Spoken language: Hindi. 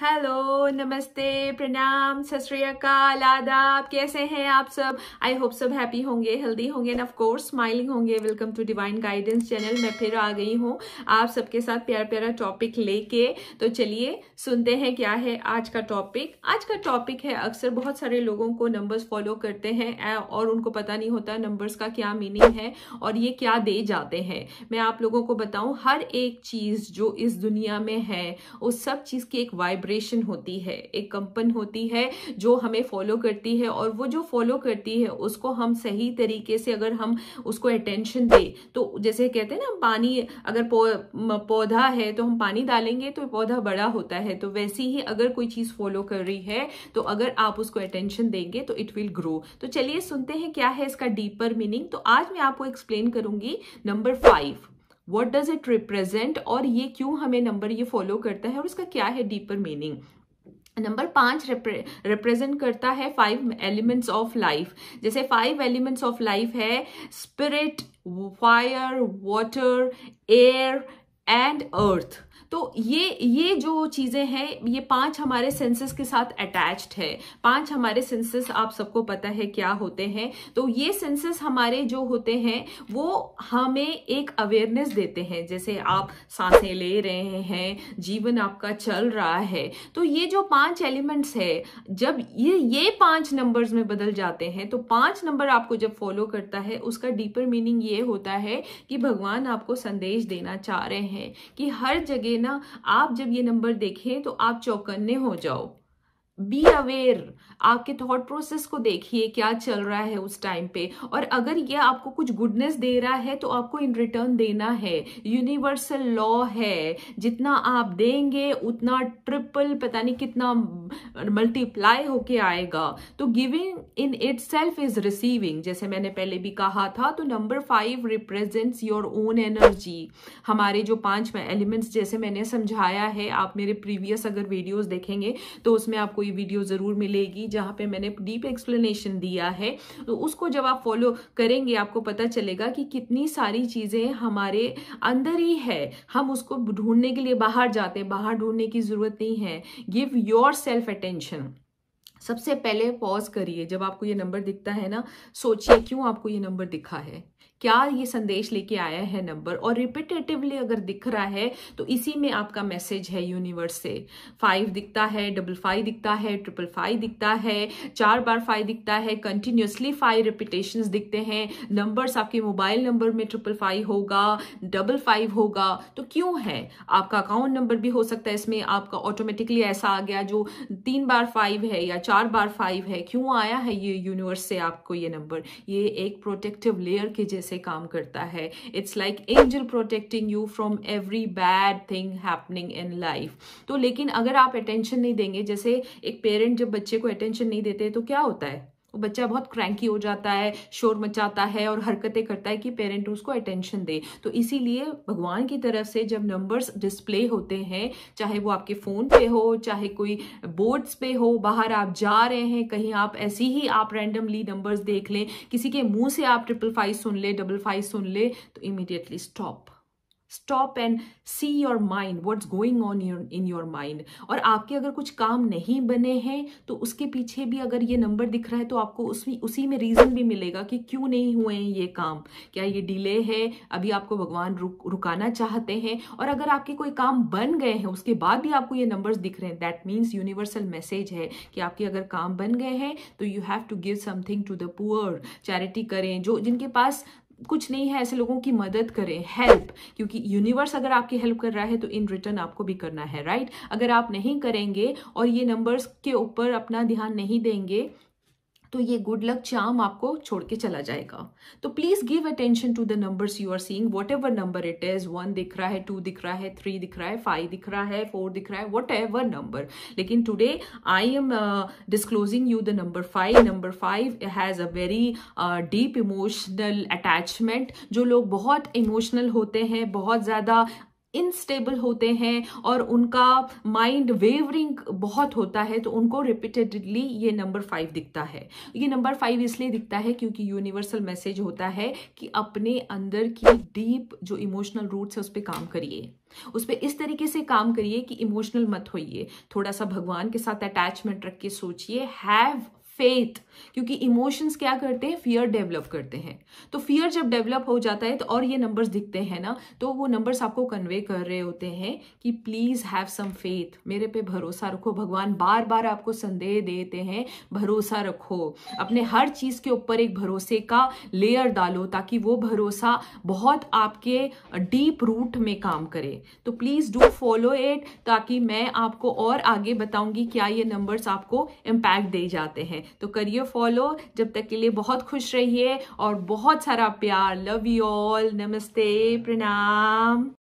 हेलो नमस्ते प्रणाम सत आदाब कैसे हैं आप सब आई होप सब हैप्पी होंगे हेल्दी होंगे एंड ऑफकोर्स स्माइलिंग होंगे welcome to divine guidance channel मैं फिर आ गई हूँ आप सबके साथ प्यार प्यारा टॉपिक लेके तो चलिए सुनते हैं क्या है आज का टॉपिक आज का टॉपिक है अक्सर बहुत सारे लोगों को नंबर्स फॉलो करते हैं और उनको पता नहीं होता नंबर्स का क्या मीनिंग है और ये क्या दे जाते हैं मैं आप लोगों को बताऊँ हर एक चीज़ जो इस दुनिया में है उस सब चीज़ की एक वाइब वाइब्रेशन होती है एक कंपन होती है जो हमें फॉलो करती है और वो जो फॉलो करती है उसको हम सही तरीके से अगर हम उसको अटेंशन दें तो जैसे कहते हैं ना पानी अगर पौधा है तो हम पानी डालेंगे तो पौधा बड़ा होता है तो वैसी ही अगर कोई चीज़ फॉलो कर रही है तो अगर आप उसको अटेंशन देंगे तो इट विल ग्रो तो चलिए सुनते हैं क्या है इसका डीपर मीनिंग तो आज मैं आपको एक्सप्लेन करूंगी number five what does it represent और ये क्यों हमें नंबर ये फॉलो करता है और उसका क्या है डीपर मीनिंग नंबर पाँच रिप्रेजेंट करता है फाइव एलिमेंट्स ऑफ लाइफ जैसे फाइव एलिमेंट्स ऑफ लाइफ है spirit fire water air and earth तो ये ये जो चीज़ें हैं ये पांच हमारे सेंसेस के साथ अटैच्ड है पांच हमारे सेंसेस आप सबको पता है क्या होते हैं तो ये सेंसेस हमारे जो होते हैं वो हमें एक अवेयरनेस देते हैं जैसे आप सांसें ले रहे हैं जीवन आपका चल रहा है तो ये जो पांच एलिमेंट्स है जब ये ये पांच नंबर्स में बदल जाते हैं तो पांच नंबर आपको जब फॉलो करता है उसका डीपर मीनिंग ये होता है कि भगवान आपको संदेश देना चाह रहे हैं कि हर जगह लगे ना आप जब ये नंबर देखें तो आप चौकन्ने हो जाओ बी अवेयर आपके थॉट प्रोसेस को देखिए क्या चल रहा है उस टाइम पे और अगर ये आपको कुछ गुडनेस दे रहा है तो आपको इन रिटर्न देना है यूनिवर्सल लॉ है जितना आप देंगे उतना ट्रिपल पता नहीं कितना मल्टीप्लाई होके आएगा तो giving in itself is receiving जैसे मैंने पहले भी कहा था तो number five represents your own energy हमारे जो पांच एलिमेंट्स जैसे मैंने समझाया है आप मेरे प्रीवियस अगर वीडियोज देखेंगे तो उसमें आपको कोई वीडियो ज़रूर मिलेगी जहां पे मैंने डीप एक्सप्लेनेशन दिया है तो उसको जब आप फॉलो करेंगे आपको पता चलेगा कि कितनी सारी चीज़ें हमारे अंदर ही है हम उसको ढूंढने के लिए बाहर जाते हैं बाहर ढूंढने की ज़रूरत नहीं है गिव योर सेल्फ अटेंशन सबसे पहले पॉज करिए जब आपको ये नंबर दिखता है ना सोचिए क्यों आपको ये नंबर दिखा है क्या ये संदेश लेके आया है नंबर और रिपीटेटिवली अगर दिख रहा है तो इसी में आपका मैसेज है यूनिवर्स से फाइव दिखता है डबल फाइव दिखता है ट्रिपल फाइव दिखता है चार बार फाइव दिखता है कंटिन्यूसली फाइव रिपीटेशन दिखते हैं नंबर्स आपके मोबाइल नंबर में ट्रिपल फाइव होगा डबल फाइव होगा तो क्यों है आपका अकाउंट नंबर भी हो सकता है इसमें आपका ऑटोमेटिकली ऐसा आ गया जो तीन बार फाइव है या चार बार फाइव है क्यों आया है ये यूनिवर्स से आपको ये नंबर ये एक प्रोटेक्टिव लेयर के जैसे काम करता है it's like angel protecting you from every bad thing happening in life तो लेकिन अगर आप अटेंशन नहीं देंगे जैसे एक पेरेंट जब बच्चे को अटेंशन नहीं देते तो क्या होता है वो बच्चा बहुत क्रैंकी हो जाता है शोर मचाता है और हरकतें करता है कि पेरेंट उसको अटेंशन दे तो इसीलिए भगवान की तरफ से जब नंबर्स डिस्प्ले होते हैं चाहे वो आपके फ़ोन पे हो चाहे कोई बोर्ड्स पे हो बाहर आप जा रहे हैं कहीं आप ऐसी ही आप रैंडमली नंबर्स देख लें किसी के मुंह से आप ट्रिपल फाइव सुन ले डबल फाइव सुन ले तो immediately stop stop and see your mind what's going on your in your mind और आपके अगर कुछ काम नहीं बने हैं तो उसके पीछे भी अगर ये नंबर दिख रहा है तो आपको उसमें उसी में रीज़न भी मिलेगा कि क्यों नहीं हुए हैं ये काम क्या ये डिले है अभी आपको भगवान रुक रुकाना चाहते हैं और अगर आपके कोई काम बन गए हैं उसके बाद भी आपको ये नंबर्स दिख रहे हैं दैट मीन्स यूनिवर्सल मैसेज है कि आपके अगर काम बन गए हैं तो you have to give something to the poor charity करें जो जिनके पास कुछ नहीं है ऐसे लोगों की मदद करें हेल्प क्योंकि यूनिवर्स अगर आपकी हेल्प कर रहा है तो इन रिटर्न आपको भी करना है राइट अगर आप नहीं करेंगे और ये नंबर्स के ऊपर अपना ध्यान नहीं देंगे तो ये गुड लक चार्म आपको छोड़ के चला जाएगा तो please give attention to the numbers you are seeing whatever number it is one दिख रहा है टू दिख रहा है थ्री दिख रहा है फाइव दिख रहा है फोर दिख रहा है वट एवर नंबर लेकिन today I am disclosing you the number five number five has a very deep emotional attachment जो लोग बहुत इमोशनल होते हैं बहुत ज़्यादा इनस्टेबल होते हैं और उनका माइंड वेवरिंग बहुत होता है तो उनको रिपीटेडली ये नंबर फाइव दिखता है ये नंबर फाइव इसलिए दिखता है क्योंकि यूनिवर्सल मैसेज होता है कि अपने अंदर की डीप जो इमोशनल रूट्स है उस पर काम करिए उस पर इस तरीके से काम करिए कि इमोशनल मत होइए थोड़ा सा भगवान के साथ अटैचमेंट रख के सोचिए हैव फेथ क्योंकि इमोशंस क्या करते हैं फियर डेवलप करते हैं तो फियर जब डेवलप हो जाता है तो और ये नंबर्स दिखते हैं ना तो वो नंबर्स आपको कन्वे कर रहे होते हैं कि प्लीज़ हैव सम फेथ मेरे पे भरोसा रखो भगवान बार बार आपको संदेह देते हैं भरोसा रखो अपने हर चीज़ के ऊपर एक भरोसे का लेयर डालो ताकि वो भरोसा बहुत आपके डीप रूट में काम करे तो प्लीज़ डू फॉलो इट ताकि मैं आपको और आगे बताऊंगी क्या ये नंबर्स आपको इम्पैक्ट दे जाते हैं तो करिए फॉलो जब तक के लिए बहुत खुश रहिए और बहुत सारा प्यार लव यू ऑल नमस्ते प्रणाम